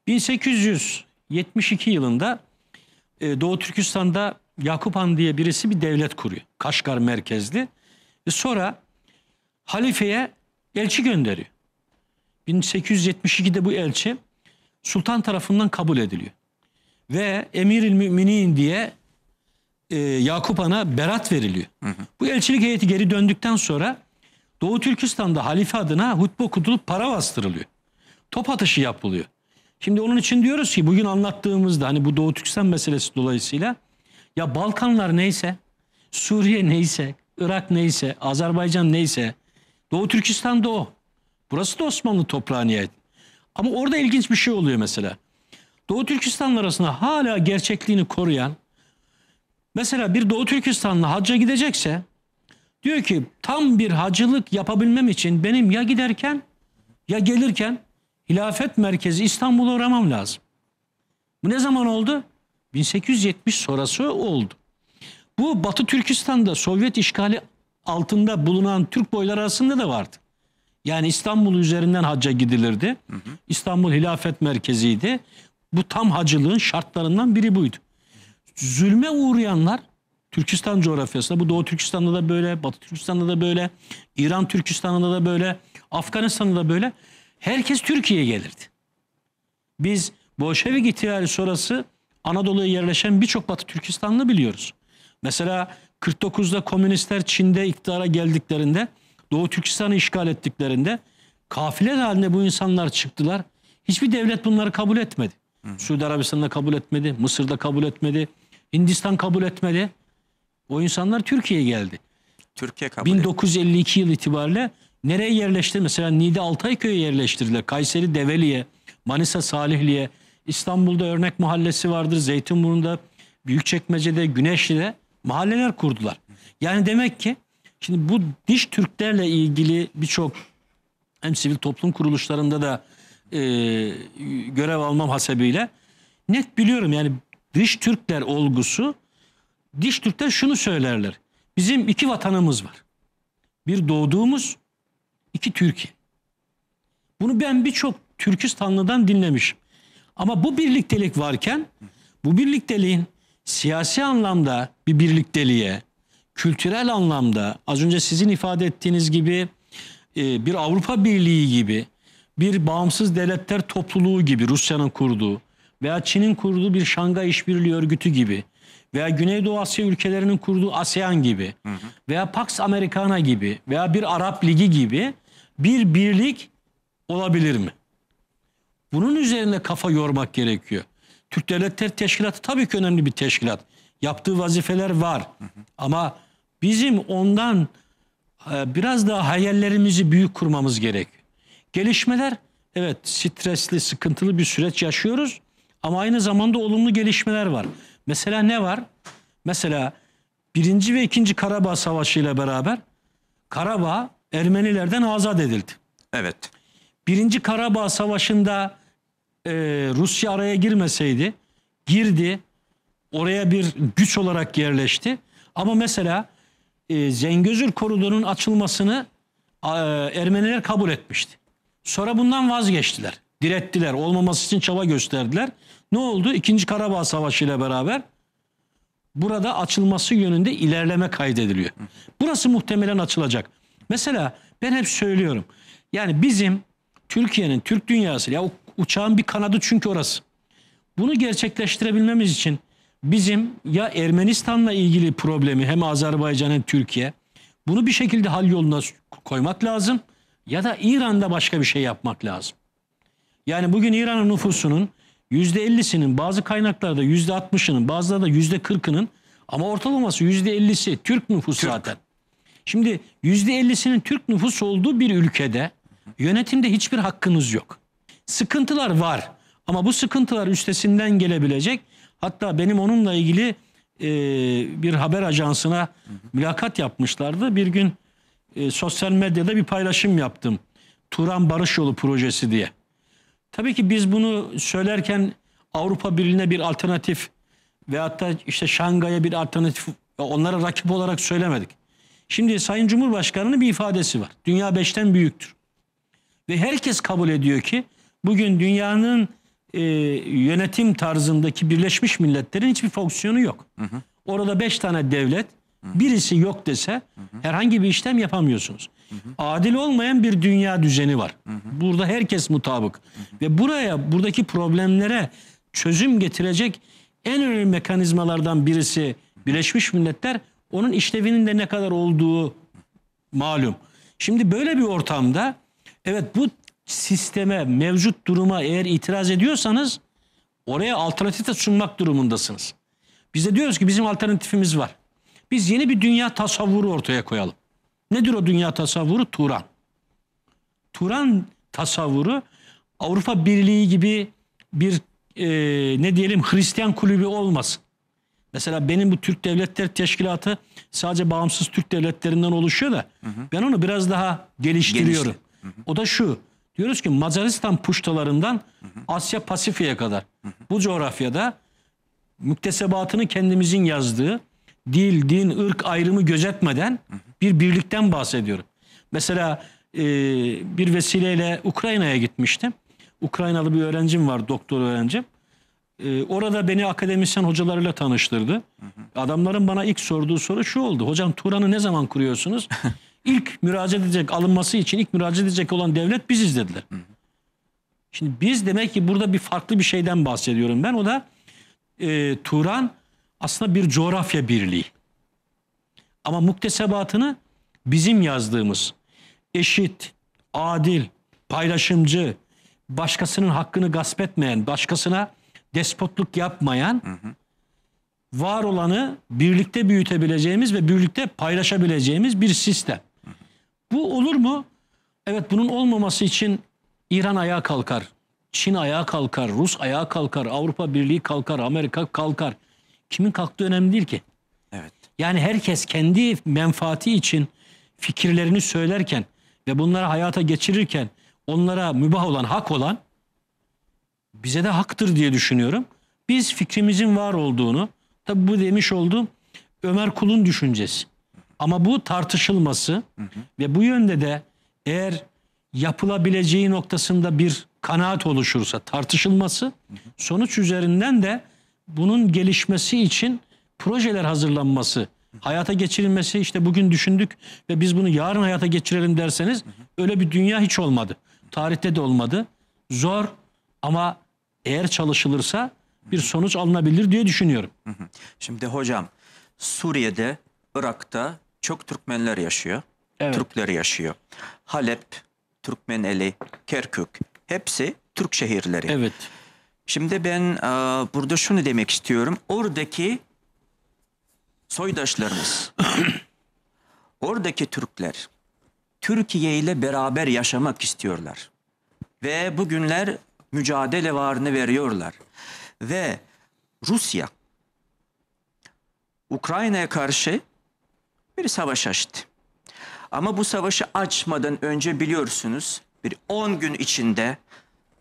1872 yılında e, Doğu Türkistan'da Yakup Han diye birisi bir devlet kuruyor. Kaşgar merkezli. E, sonra halifeye elçi gönderiyor. 1872'de bu elçi sultan tarafından kabul ediliyor. Ve Emir emiril müminin diye e, Yakup Han'a berat veriliyor. Hı hı. Bu elçilik heyeti geri döndükten sonra Doğu Türkistan'da halife adına hutbe okutulup para bastırılıyor. Top atışı yapılıyor. Şimdi onun için diyoruz ki bugün anlattığımızda hani bu Doğu Türkistan meselesi dolayısıyla ya Balkanlar neyse, Suriye neyse, Irak neyse, Azerbaycan neyse Doğu Türkistan'da o. Burası da Osmanlı toprağına ait. Ama orada ilginç bir şey oluyor mesela. Doğu Türkistanlı arasında hala gerçekliğini koruyan mesela bir Doğu Türkistanlı hacca gidecekse diyor ki tam bir hacılık yapabilmem için benim ya giderken ya gelirken hilafet merkezi İstanbul'a uğramam lazım. Bu ne zaman oldu? 1870 sonrası oldu. Bu Batı Türkistan'da Sovyet işgali altında bulunan Türk boylar arasında da vardı. Yani İstanbul üzerinden hacca gidilirdi. Hı hı. İstanbul hilafet merkeziydi. Bu tam hacılığın şartlarından biri buydu. Zulme uğrayanlar Türkistan coğrafyasında, bu Doğu Türkistan'da da böyle, Batı Türkistan'da da böyle, İran Türkistan'da da böyle, Afganistan'da da böyle. Herkes Türkiye'ye gelirdi. Biz Bolşevik ihtilali sonrası Anadolu'ya yerleşen birçok Batı Türkistanlı biliyoruz. Mesela 49'da komünistler Çin'de iktidara geldiklerinde Doğu Türkistan'ı işgal ettiklerinde kafile halinde bu insanlar çıktılar. Hiçbir devlet bunları kabul etmedi. Hı. Suudi Arabistan'da kabul etmedi, Mısır'da kabul etmedi, Hindistan kabul etmedi. O insanlar Türkiye'ye geldi. Türkiye kabul 1952 etti. yıl itibariyle nereye yerleştirdi? Mesela Nide Altayköy'e yerleştirdiler. Kayseri Develi'ye, Manisa Salihli'ye, İstanbul'da örnek mahallesi vardır. Zeytinburnu'nda, Büyükçekmece'de, Güneşli'de mahalleler kurdular. Yani demek ki Şimdi bu diş Türklerle ilgili birçok hem sivil toplum kuruluşlarında da e, görev almam hasebiyle net biliyorum yani diş Türkler olgusu diş Türkler şunu söylerler. Bizim iki vatanımız var. Bir doğduğumuz, iki Türkiye. Bunu ben birçok Türkistanlı'dan dinlemişim. Ama bu birliktelik varken bu birlikteliğin siyasi anlamda bir birlikteliğe, kültürel anlamda az önce sizin ifade ettiğiniz gibi e, bir Avrupa Birliği gibi bir bağımsız devletler topluluğu gibi Rusya'nın kurduğu veya Çin'in kurduğu bir Şangay İşbirliği Örgütü gibi veya Güneydoğu Asya ülkelerinin kurduğu ASEAN gibi hı hı. veya Pax Americana gibi veya bir Arap Ligi gibi bir birlik olabilir mi? Bunun üzerine kafa yormak gerekiyor. Türk Devletler Teşkilatı tabii ki önemli bir teşkilat. Yaptığı vazifeler var. Hı hı. Ama Bizim ondan e, biraz daha hayallerimizi büyük kurmamız gerek. Gelişmeler evet stresli, sıkıntılı bir süreç yaşıyoruz ama aynı zamanda olumlu gelişmeler var. Mesela ne var? Mesela birinci ve ikinci Karabağ Savaşı ile beraber Karabağ Ermenilerden azat edildi. Evet. Birinci Karabağ Savaşı'nda e, Rusya araya girmeseydi, girdi, oraya bir güç olarak yerleşti. Ama mesela e, Zengözür koridorunun açılmasını e, Ermeniler kabul etmişti. Sonra bundan vazgeçtiler. Direttiler. Olmaması için çaba gösterdiler. Ne oldu? İkinci Karabağ Savaşı ile beraber burada açılması yönünde ilerleme kaydediliyor. Burası muhtemelen açılacak. Mesela ben hep söylüyorum. Yani bizim Türkiye'nin, Türk dünyası ya uçağın bir kanadı çünkü orası. Bunu gerçekleştirebilmemiz için bizim ya Ermenistan'la ilgili problemi hem Azerbaycan hem Türkiye bunu bir şekilde hal yoluna koymak lazım ya da İran'da başka bir şey yapmak lazım. Yani bugün İran'ın nüfusunun %50'sinin bazı kaynaklarda %60'ının bazılarında %40'ının ama ortalaması %50'si Türk nüfusu Türk. zaten. Şimdi %50'sinin Türk nüfusu olduğu bir ülkede yönetimde hiçbir hakkınız yok. Sıkıntılar var ama bu sıkıntılar üstesinden gelebilecek Hatta benim onunla ilgili e, bir haber ajansına hı hı. mülakat yapmışlardı. Bir gün e, sosyal medyada bir paylaşım yaptım. Turan Barış Yolu projesi diye. Tabii ki biz bunu söylerken Avrupa Birliği'ne bir alternatif veyahut da işte Şangay'a bir alternatif onlara rakip olarak söylemedik. Şimdi Sayın Cumhurbaşkanı'nın bir ifadesi var. Dünya beşten büyüktür. Ve herkes kabul ediyor ki bugün dünyanın e, yönetim tarzındaki Birleşmiş Milletler'in hiçbir fonksiyonu yok. Hı hı. Orada beş tane devlet birisi yok dese hı hı. herhangi bir işlem yapamıyorsunuz. Hı hı. Adil olmayan bir dünya düzeni var. Hı hı. Burada herkes mutabık. Hı hı. Ve buraya buradaki problemlere çözüm getirecek en önemli mekanizmalardan birisi Birleşmiş Milletler. Onun işlevinin de ne kadar olduğu malum. Şimdi böyle bir ortamda evet bu sisteme, mevcut duruma eğer itiraz ediyorsanız oraya alternatif de sunmak durumundasınız. Biz de diyoruz ki bizim alternatifimiz var. Biz yeni bir dünya tasavvuru ortaya koyalım. Nedir o dünya tasavvuru? Turan. Turan tasavvuru Avrupa Birliği gibi bir e, ne diyelim Hristiyan kulübü olmasın. Mesela benim bu Türk devletler Teşkilatı sadece bağımsız Türk devletlerinden oluşuyor da hı hı. ben onu biraz daha geliştiriyorum. Hı hı. O da şu. Diyoruz ki Macaristan puştalarından Asya Pasifik'e kadar bu coğrafyada müktesebatını kendimizin yazdığı dil, din, ırk ayrımı gözetmeden bir birlikten bahsediyorum. Mesela e, bir vesileyle Ukrayna'ya gitmiştim. Ukraynalı bir öğrencim var, doktor öğrencim. E, orada beni akademisyen hocalarıyla tanıştırdı. Adamların bana ilk sorduğu soru şu oldu. Hocam Turan'ı ne zaman kuruyorsunuz? ilk müracaat edecek alınması için ilk müracaat edecek olan devlet biziz dediler. Hı. Şimdi biz demek ki burada bir farklı bir şeyden bahsediyorum ben. O da e, Turan aslında bir coğrafya birliği. Ama muktesebatını bizim yazdığımız eşit, adil, paylaşımcı, başkasının hakkını gasp etmeyen, başkasına despotluk yapmayan, hı hı. var olanı birlikte büyütebileceğimiz ve birlikte paylaşabileceğimiz bir sistem. Bu olur mu? Evet bunun olmaması için İran ayağa kalkar. Çin ayağa kalkar, Rus ayağa kalkar, Avrupa Birliği kalkar, Amerika kalkar. Kimin kalktığı önemli değil ki. Evet. Yani herkes kendi menfaati için fikirlerini söylerken ve bunları hayata geçirirken onlara mübah olan, hak olan bize de haktır diye düşünüyorum. Biz fikrimizin var olduğunu, tabi bu demiş olduğum Ömer Kul'un düşüncesi. Ama bu tartışılması hı hı. ve bu yönde de eğer yapılabileceği noktasında bir kanaat oluşursa tartışılması hı hı. sonuç üzerinden de bunun gelişmesi için projeler hazırlanması, hayata geçirilmesi işte bugün düşündük ve biz bunu yarın hayata geçirelim derseniz öyle bir dünya hiç olmadı. Tarihte de olmadı. Zor ama eğer çalışılırsa bir sonuç alınabilir diye düşünüyorum. Şimdi hocam Suriye'de, Irak'ta çok Türkmenler yaşıyor. Evet. Türkler yaşıyor. Halep, Türkmeneli, Kerkük hepsi Türk şehirleri. Evet. Şimdi ben e, burada şunu demek istiyorum. Oradaki soydaşlarımız, oradaki Türkler Türkiye ile beraber yaşamak istiyorlar. Ve bugünler mücadele varını veriyorlar. Ve Rusya Ukrayna'ya karşı bir savaş açtı. Ama bu savaşı açmadan önce biliyorsunuz bir 10 gün içinde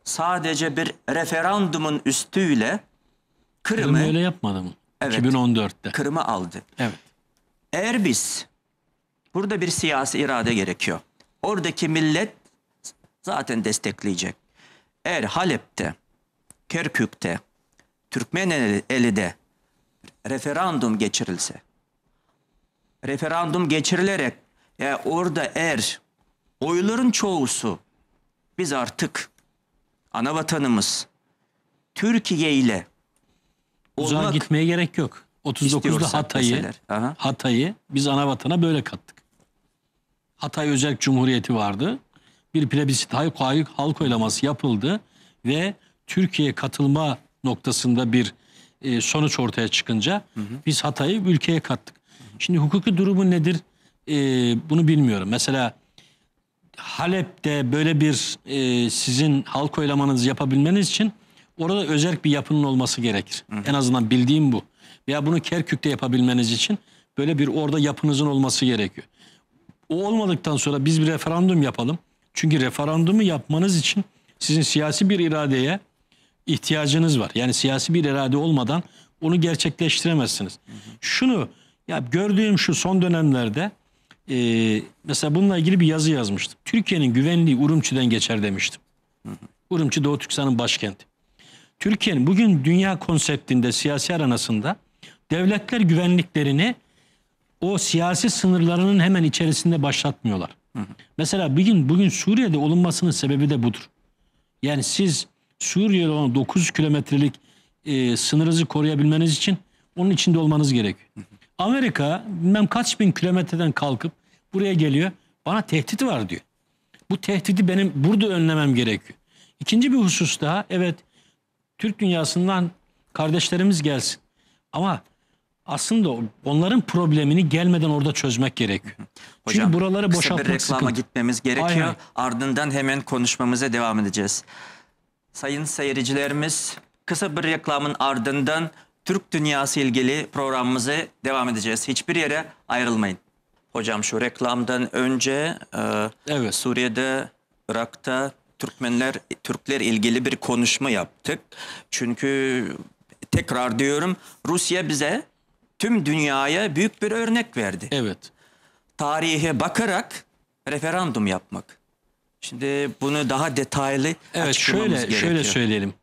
sadece bir referandumun üstüyle Kırım'ı... öyle yapmadı mı? Evet. 2014'te. Kırım'ı aldı. Evet. Eğer biz burada bir siyasi irade gerekiyor. Oradaki millet zaten destekleyecek. Eğer Halep'te, Kerkük'te, Türkmen eli referandum geçirilse referandum geçirilerek e, orada eğer oyların çoğusu biz artık ana vatanımız Türkiye ile Uzağa gitmeye gerek yok. 39'da Hatay'ı Hatay'ı biz ana vatana böyle kattık. Hatay Özel Cumhuriyeti vardı. Bir plebisit halk oylaması yapıldı ve Türkiye katılma noktasında bir e, sonuç ortaya çıkınca hı hı. biz Hatay'ı ülkeye kattık. Şimdi hukuki durumu nedir e, bunu bilmiyorum. Mesela Halep'te böyle bir e, sizin halk oylamanızı yapabilmeniz için orada özel bir yapının olması gerekir. Hı. En azından bildiğim bu. Veya bunu Kerkük'te yapabilmeniz için böyle bir orada yapınızın olması gerekiyor. O olmadıktan sonra biz bir referandum yapalım. Çünkü referandumu yapmanız için sizin siyasi bir iradeye ihtiyacınız var. Yani siyasi bir irade olmadan onu gerçekleştiremezsiniz. Hı hı. Şunu ya gördüğüm şu son dönemlerde e, mesela bununla ilgili bir yazı yazmıştım. Türkiye'nin güvenliği Urumçi'den geçer demiştim. Hı hı. Urumçi Doğu Türkistan'ın başkenti. Türkiye'nin bugün dünya konseptinde siyasi aranasında devletler güvenliklerini o siyasi sınırlarının hemen içerisinde başlatmıyorlar. Hı hı. Mesela bugün bugün Suriye'de olunmasının sebebi de budur. Yani siz Suriye'de olan 9 kilometrelik e, sınırınızı koruyabilmeniz için onun içinde olmanız gerekiyor. Hı hı. Amerika bilmem kaç bin kilometreden kalkıp buraya geliyor. Bana tehdit var diyor. Bu tehdidi benim burada önlemem gerekiyor. İkinci bir husus daha evet Türk dünyasından kardeşlerimiz gelsin. Ama aslında onların problemini gelmeden orada çözmek gerekiyor. Hocam, Çünkü buraları boşaltmak bir reklama sıkıntı. gitmemiz gerekiyor. Aynen. Ardından hemen konuşmamıza devam edeceğiz. Sayın seyircilerimiz kısa bir reklamın ardından Türk dünyası ilgili programımızı devam edeceğiz. Hiçbir yere ayrılmayın. Hocam şu reklamdan önce e, evet. Suriye'de, Irak'ta Türkmenler, Türkler ilgili bir konuşma yaptık. Çünkü tekrar diyorum Rusya bize tüm dünyaya büyük bir örnek verdi. Evet. Tarihe bakarak referandum yapmak. Şimdi bunu daha detaylı evet, açıklamamız şöyle, gerekiyor. Şöyle söyleyelim.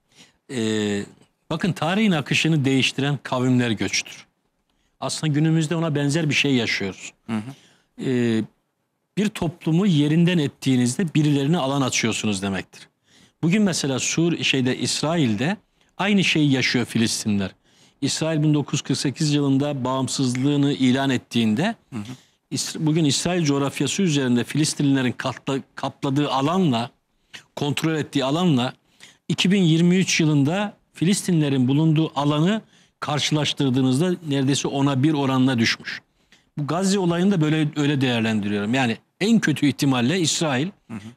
Ee, Bakın tarihin akışını değiştiren kavimler göçtür. Aslında günümüzde ona benzer bir şey yaşıyoruz. Hı hı. Ee, bir toplumu yerinden ettiğinizde birilerine alan açıyorsunuz demektir. Bugün mesela Sur şeyde İsrail'de aynı şeyi yaşıyor Filistinler. İsrail 1948 yılında bağımsızlığını ilan ettiğinde hı hı. bugün İsrail coğrafyası üzerinde Filistinlerin katla, kapladığı alanla kontrol ettiği alanla 2023 yılında Filistinlerin bulunduğu alanı karşılaştırdığınızda neredeyse ona bir oranına düşmüş. Bu Gazze olayını da böyle öyle değerlendiriyorum. Yani en kötü ihtimalle İsrail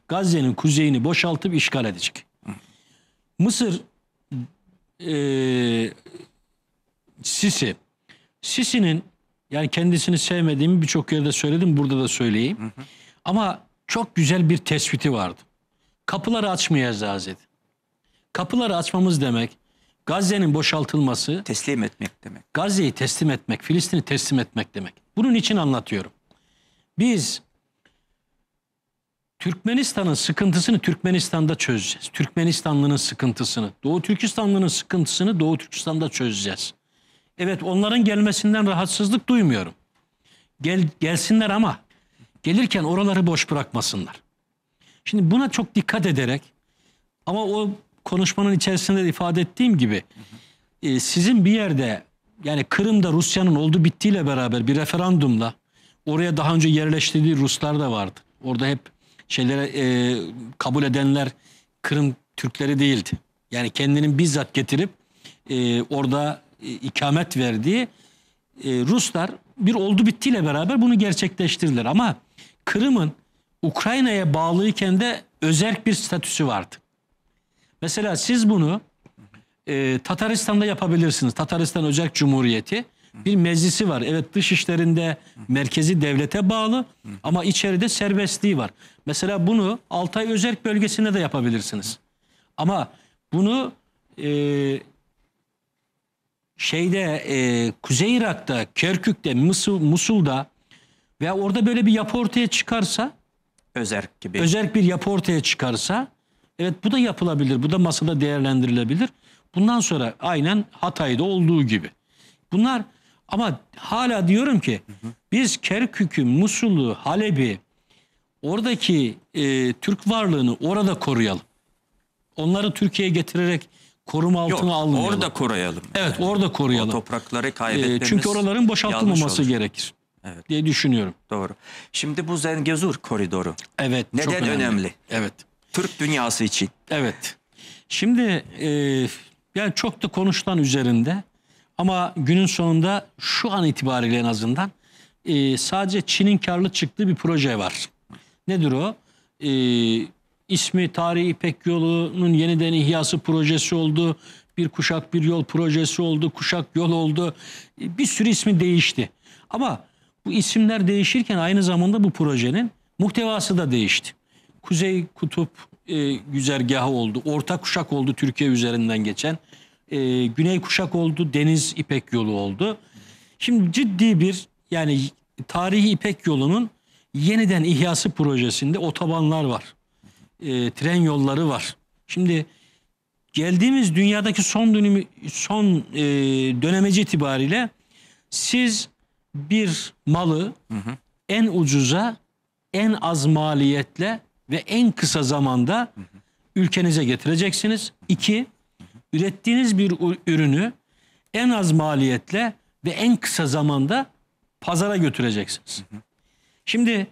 Gazze'nin kuzeyini boşaltıp işgal edecek. Hı Mısır e, Sisi Sisi'nin yani kendisini sevmediğimi birçok yerde söyledim burada da söyleyeyim. Hı hı. Ama çok güzel bir tespiti vardı. Kapıları açmayacağız dedi. Kapıları açmamız demek Gazze'nin boşaltılması teslim etmek demek. Gazze'yi teslim etmek, Filistin'i teslim etmek demek. Bunun için anlatıyorum. Biz Türkmenistan'ın sıkıntısını Türkmenistan'da çözeceğiz. Türkmenistanlının sıkıntısını, Doğu Türkistanlının sıkıntısını Doğu Türkistan'da çözeceğiz. Evet onların gelmesinden rahatsızlık duymuyorum. Gel, gelsinler ama gelirken oraları boş bırakmasınlar. Şimdi buna çok dikkat ederek ama o konuşmanın içerisinde de ifade ettiğim gibi e, sizin bir yerde yani Kırım'da Rusya'nın oldu bittiyle beraber bir referandumla oraya daha önce yerleştirdiği Ruslar da vardı. Orada hep şeylere e, kabul edenler Kırım Türkleri değildi. Yani kendinin bizzat getirip e, orada e, ikamet verdiği e, Ruslar bir oldu bittiyle beraber bunu gerçekleştirdiler. Ama Kırım'ın Ukrayna'ya bağlıyken de özerk bir statüsü vardı. Mesela siz bunu e, Tataristan'da yapabilirsiniz. Tataristan Ocak Cumhuriyeti bir meclisi var. Evet dış işlerinde merkezi devlete bağlı ama içeride serbestliği var. Mesela bunu Altay Özerk bölgesinde de yapabilirsiniz. Ama bunu e, şeyde e, Kuzey Irak'ta, Kerkük'te, Musul, Musul'da veya orada böyle bir yapı ortaya çıkarsa Özerk gibi. Özerk bir yapı ortaya çıkarsa Evet bu da yapılabilir. Bu da masada değerlendirilebilir. Bundan sonra aynen Hatay'da olduğu gibi. Bunlar ama hala diyorum ki hı hı. biz Kerkük'ü, Musul'u, Halep'i oradaki e, Türk varlığını orada koruyalım. Onları Türkiye'ye getirerek koruma altına Yok, almayalım. Orada koruyalım. Evet yani. orada koruyalım. O toprakları e, kaybetmemiz e, Çünkü oraların boşaltılmaması gerekir evet. diye düşünüyorum. Doğru. Şimdi bu Zengezur koridoru. Evet. Neden çok önemli? önemli? Evet. Türk dünyası için. Evet. Şimdi e, yani çok da konuşulan üzerinde ama günün sonunda şu an itibariyle en azından e, sadece Çin'in karlı çıktığı bir proje var. Nedir o? E, ismi Tarihi İpek Yolu'nun yeniden ihyası projesi oldu. Bir kuşak bir yol projesi oldu. Kuşak yol oldu. E, bir sürü ismi değişti. Ama bu isimler değişirken aynı zamanda bu projenin muhtevası da değişti. Kuzey Kutup e, güzergahı oldu. Orta kuşak oldu Türkiye üzerinden geçen. E, güney kuşak oldu. Deniz İpek yolu oldu. Şimdi ciddi bir yani tarihi İpek yolunun yeniden ihyası projesinde otobanlar var. E, tren yolları var. Şimdi geldiğimiz dünyadaki son dönemi son e, dönemeci itibariyle siz bir malı hı hı. en ucuza en az maliyetle ve en kısa zamanda ülkenize getireceksiniz. İki, ürettiğiniz bir ürünü en az maliyetle ve en kısa zamanda pazara götüreceksiniz. Şimdi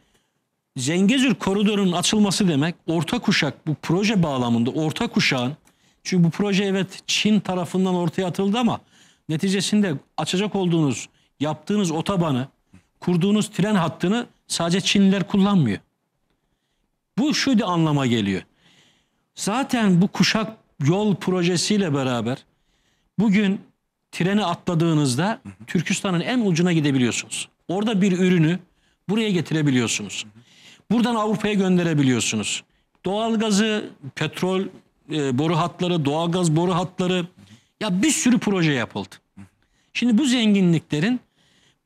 Zengezur koridorunun açılması demek orta kuşak bu proje bağlamında orta kuşağın çünkü bu proje evet Çin tarafından ortaya atıldı ama neticesinde açacak olduğunuz yaptığınız otobanı kurduğunuz tren hattını sadece Çinliler kullanmıyor. Bu şu da anlama geliyor. Zaten bu kuşak yol projesiyle beraber bugün treni atladığınızda Türkistan'ın en ucuna gidebiliyorsunuz. Orada bir ürünü buraya getirebiliyorsunuz. Buradan Avrupa'ya gönderebiliyorsunuz. Doğalgazı, petrol e, boru hatları, doğalgaz boru hatları ya bir sürü proje yapıldı. Şimdi bu zenginliklerin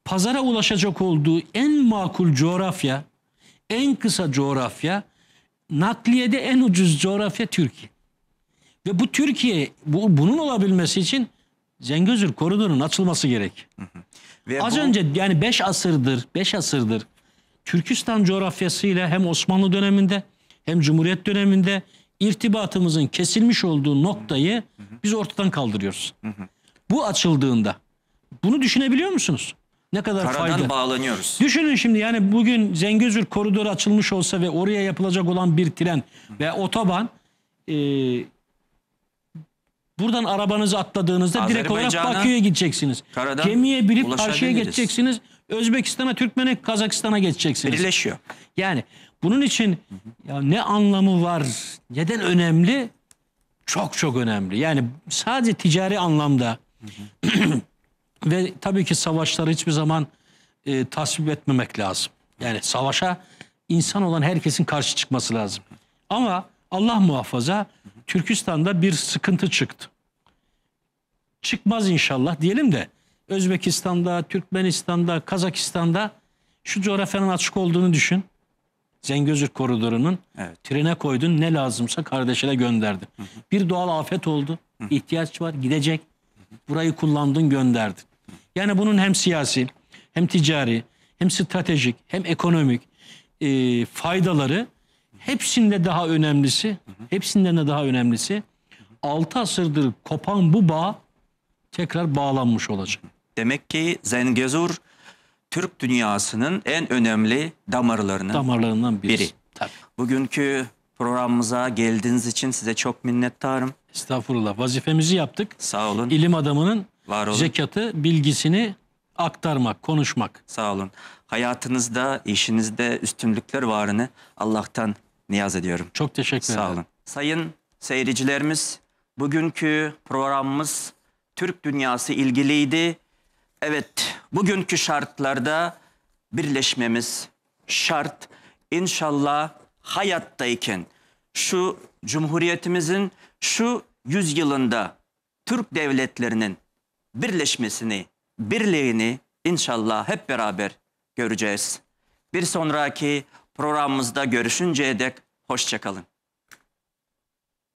pazara ulaşacak olduğu en makul coğrafya, en kısa coğrafya nakliyede en ucuz coğrafya Türkiye. Ve bu Türkiye bu, bunun olabilmesi için Zengözür koridorunun açılması gerek. Ve Az bu... önce yani 5 asırdır 5 asırdır Türkistan coğrafyasıyla hem Osmanlı döneminde hem Cumhuriyet döneminde irtibatımızın kesilmiş olduğu noktayı biz ortadan kaldırıyoruz. Bu açıldığında bunu düşünebiliyor musunuz? Ne kadar Karadan fayda. bağlanıyoruz. Düşünün şimdi yani bugün Zengezur koridoru açılmış olsa ve oraya yapılacak olan bir tren ve otoban e, buradan arabanızı atladığınızda direkt olarak Bakü'ye gideceksiniz. Karadan Gemiye binip karşıya geçeceksiniz. Özbekistan'a, Türkmen'e, Kazakistan'a geçeceksiniz. Birleşiyor. Yani bunun için ya ne anlamı var, neden önemli? Çok çok önemli. Yani sadece ticari anlamda hı hı. Ve tabii ki savaşları hiçbir zaman e, tasvip etmemek lazım. Yani savaşa insan olan herkesin karşı çıkması lazım. Ama Allah muhafaza Türkistan'da bir sıkıntı çıktı. Çıkmaz inşallah diyelim de Özbekistan'da, Türkmenistan'da, Kazakistan'da şu coğrafyanın açık olduğunu düşün. Zengözür koridorunun evet. trene koydun ne lazımsa kardeşine gönderdin. Hı hı. Bir doğal afet oldu. Hı. İhtiyaç var gidecek. Hı hı. Burayı kullandın gönderdin. Yani bunun hem siyasi, hem ticari, hem stratejik, hem ekonomik e, faydaları hepsinde daha önemlisi, hepsinden de daha önemlisi 6 asırdır kopan bu bağ tekrar bağlanmış olacak. Demek ki Zengezur Türk dünyasının en önemli damarlarının, damarlarından birisi. biri. Tabii. Bugünkü programımıza geldiğiniz için size çok minnettarım. Estağfurullah. Vazifemizi yaptık. Sağ olun. İlim adamının Var olun. Zekatı, bilgisini aktarmak, konuşmak. Sağ olun. Hayatınızda, işinizde üstünlükler varını Allah'tan niyaz ediyorum. Çok teşekkür ederim. Sağ olun. Sayın seyircilerimiz, bugünkü programımız Türk dünyası ilgiliydi. Evet, bugünkü şartlarda birleşmemiz şart. İnşallah hayattayken şu cumhuriyetimizin şu yüzyılında Türk devletlerinin birleşmesini, birliğini inşallah hep beraber göreceğiz. Bir sonraki programımızda görüşünceye dek hoşçakalın.